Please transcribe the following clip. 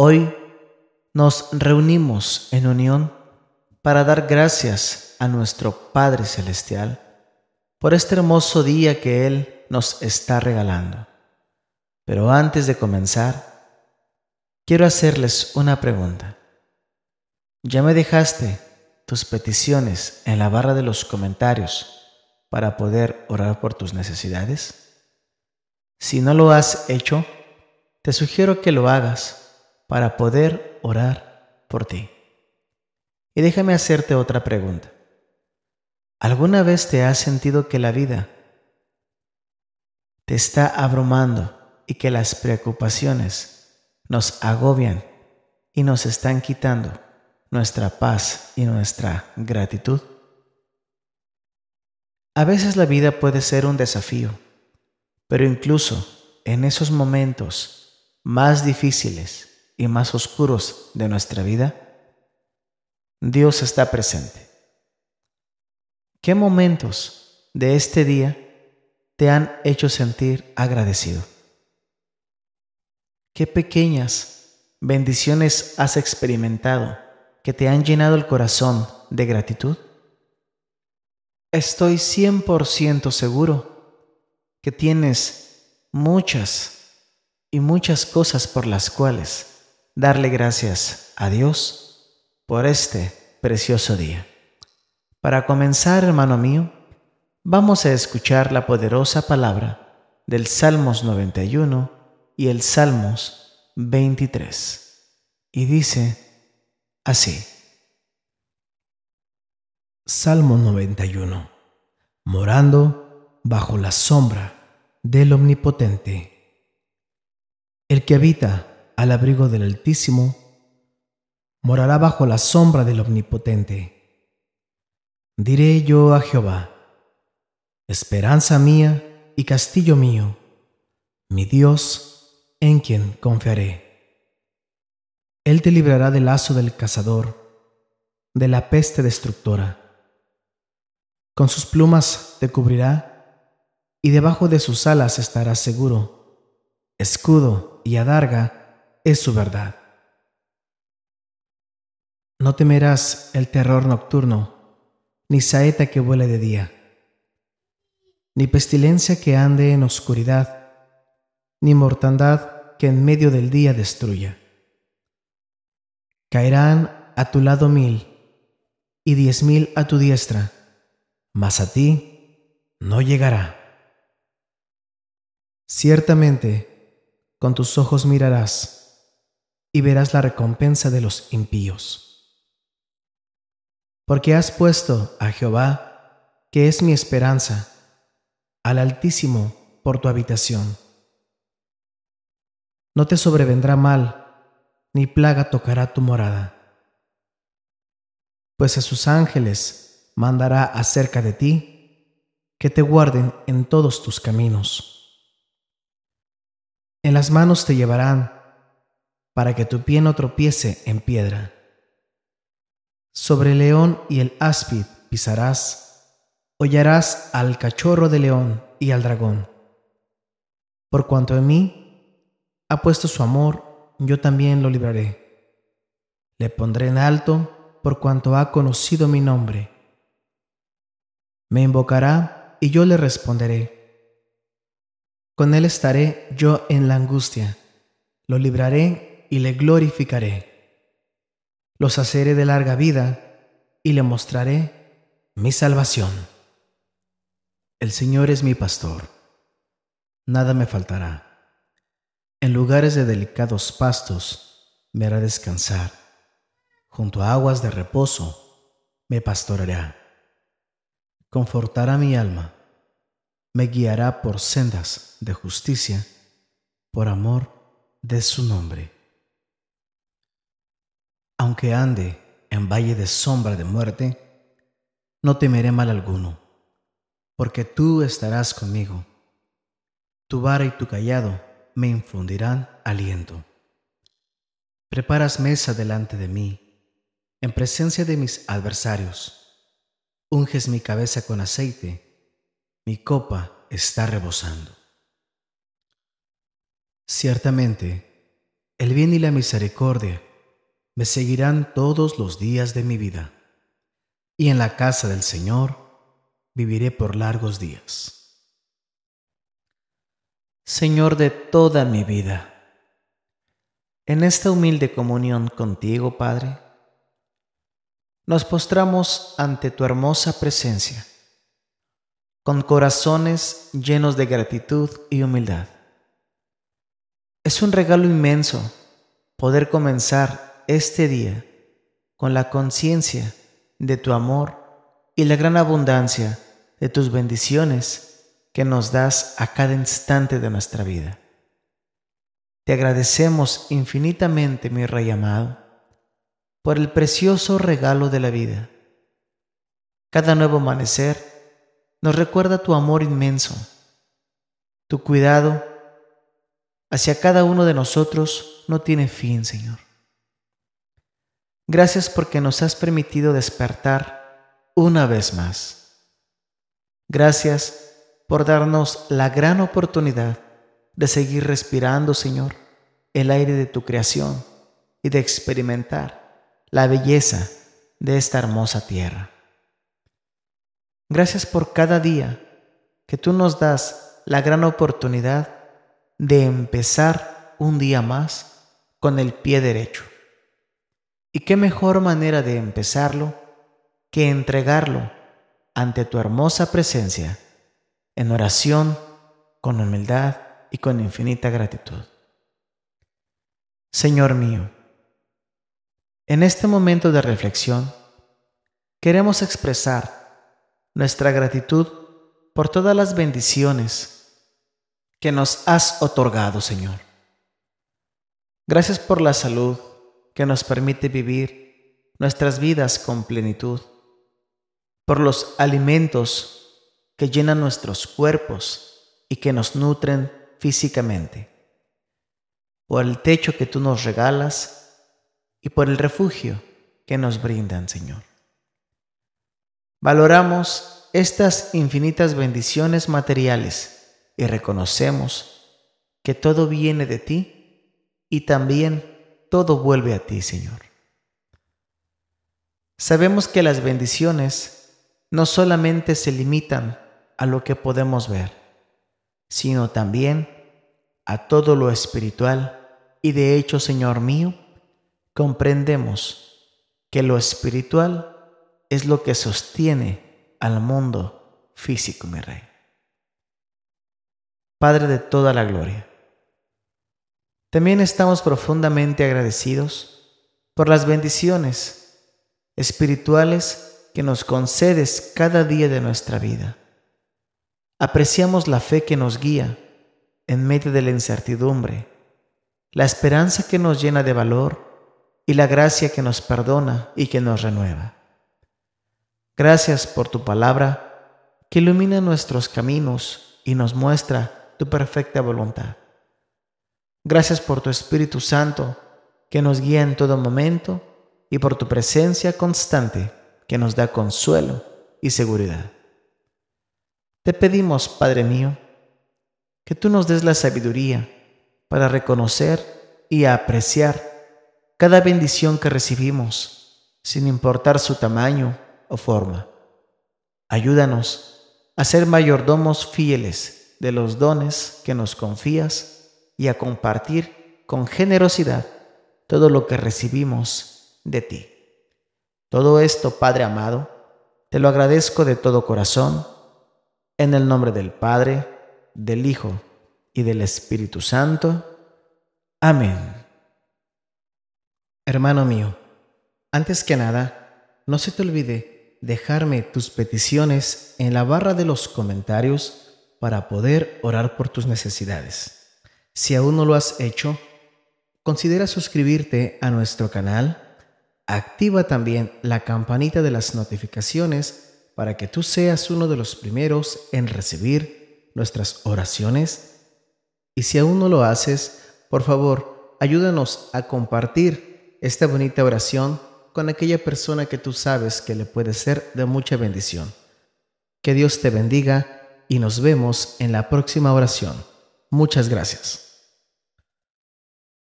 Hoy nos reunimos en unión para dar gracias a nuestro Padre Celestial por este hermoso día que Él nos está regalando. Pero antes de comenzar, quiero hacerles una pregunta. Ya me dejaste tus peticiones en la barra de los comentarios para poder orar por tus necesidades? Si no lo has hecho, te sugiero que lo hagas para poder orar por ti. Y déjame hacerte otra pregunta. ¿Alguna vez te has sentido que la vida te está abrumando y que las preocupaciones nos agobian y nos están quitando nuestra paz y nuestra gratitud? A veces la vida puede ser un desafío, pero incluso en esos momentos más difíciles, y más oscuros de nuestra vida, Dios está presente. ¿Qué momentos de este día te han hecho sentir agradecido? ¿Qué pequeñas bendiciones has experimentado que te han llenado el corazón de gratitud? Estoy 100% seguro que tienes muchas y muchas cosas por las cuales darle gracias a Dios por este precioso día. Para comenzar, hermano mío, vamos a escuchar la poderosa palabra del Salmos 91 y el Salmos 23. Y dice así. Salmo 91. Morando bajo la sombra del Omnipotente. El que habita al abrigo del Altísimo, morará bajo la sombra del Omnipotente. Diré yo a Jehová, esperanza mía y castillo mío, mi Dios, en quien confiaré. Él te librará del lazo del cazador, de la peste destructora. Con sus plumas te cubrirá, y debajo de sus alas estarás seguro. Escudo y adarga es su verdad. No temerás el terror nocturno, ni saeta que vuele de día, ni pestilencia que ande en oscuridad, ni mortandad que en medio del día destruya. Caerán a tu lado mil y diez mil a tu diestra, mas a ti no llegará. Ciertamente, con tus ojos mirarás y verás la recompensa de los impíos. Porque has puesto a Jehová, que es mi esperanza, al Altísimo por tu habitación. No te sobrevendrá mal, ni plaga tocará tu morada. Pues a sus ángeles mandará acerca de ti, que te guarden en todos tus caminos. En las manos te llevarán, para que tu pie no tropiece en piedra. Sobre el león y el áspid pisarás, hollarás al cachorro de león y al dragón. Por cuanto en mí ha puesto su amor, yo también lo libraré. Le pondré en alto por cuanto ha conocido mi nombre. Me invocará y yo le responderé. Con él estaré yo en la angustia. Lo libraré y le glorificaré. Los haceré de larga vida y le mostraré mi salvación. El Señor es mi pastor. Nada me faltará. En lugares de delicados pastos me hará descansar. Junto a aguas de reposo me pastoreará. Confortará mi alma. Me guiará por sendas de justicia por amor de su nombre. Aunque ande en valle de sombra de muerte, no temeré mal alguno, porque tú estarás conmigo. Tu vara y tu callado me infundirán aliento. Preparas mesa delante de mí, en presencia de mis adversarios. Unges mi cabeza con aceite, mi copa está rebosando. Ciertamente, el bien y la misericordia me seguirán todos los días de mi vida, y en la casa del Señor viviré por largos días. Señor de toda mi vida, en esta humilde comunión contigo, Padre, nos postramos ante tu hermosa presencia, con corazones llenos de gratitud y humildad. Es un regalo inmenso poder comenzar este día con la conciencia de tu amor y la gran abundancia de tus bendiciones que nos das a cada instante de nuestra vida. Te agradecemos infinitamente, mi Rey amado, por el precioso regalo de la vida. Cada nuevo amanecer nos recuerda tu amor inmenso, tu cuidado hacia cada uno de nosotros no tiene fin, Señor. Gracias porque nos has permitido despertar una vez más. Gracias por darnos la gran oportunidad de seguir respirando, Señor, el aire de tu creación y de experimentar la belleza de esta hermosa tierra. Gracias por cada día que tú nos das la gran oportunidad de empezar un día más con el pie derecho ¿Y qué mejor manera de empezarlo que entregarlo ante tu hermosa presencia en oración, con humildad y con infinita gratitud? Señor mío, en este momento de reflexión, queremos expresar nuestra gratitud por todas las bendiciones que nos has otorgado, Señor. Gracias por la salud, que nos permite vivir nuestras vidas con plenitud, por los alimentos que llenan nuestros cuerpos y que nos nutren físicamente, por el techo que tú nos regalas y por el refugio que nos brindan, Señor. Valoramos estas infinitas bendiciones materiales y reconocemos que todo viene de ti y también todo vuelve a ti, Señor. Sabemos que las bendiciones no solamente se limitan a lo que podemos ver, sino también a todo lo espiritual. Y de hecho, Señor mío, comprendemos que lo espiritual es lo que sostiene al mundo físico, mi Rey. Padre de toda la gloria también estamos profundamente agradecidos por las bendiciones espirituales que nos concedes cada día de nuestra vida. Apreciamos la fe que nos guía en medio de la incertidumbre, la esperanza que nos llena de valor y la gracia que nos perdona y que nos renueva. Gracias por tu palabra que ilumina nuestros caminos y nos muestra tu perfecta voluntad. Gracias por tu Espíritu Santo que nos guía en todo momento y por tu presencia constante que nos da consuelo y seguridad. Te pedimos, Padre mío, que tú nos des la sabiduría para reconocer y apreciar cada bendición que recibimos, sin importar su tamaño o forma. Ayúdanos a ser mayordomos fieles de los dones que nos confías y a compartir con generosidad todo lo que recibimos de ti. Todo esto, Padre amado, te lo agradezco de todo corazón, en el nombre del Padre, del Hijo y del Espíritu Santo. Amén. Hermano mío, antes que nada, no se te olvide dejarme tus peticiones en la barra de los comentarios para poder orar por tus necesidades. Si aún no lo has hecho, considera suscribirte a nuestro canal, activa también la campanita de las notificaciones para que tú seas uno de los primeros en recibir nuestras oraciones. Y si aún no lo haces, por favor, ayúdanos a compartir esta bonita oración con aquella persona que tú sabes que le puede ser de mucha bendición. Que Dios te bendiga y nos vemos en la próxima oración. Muchas gracias.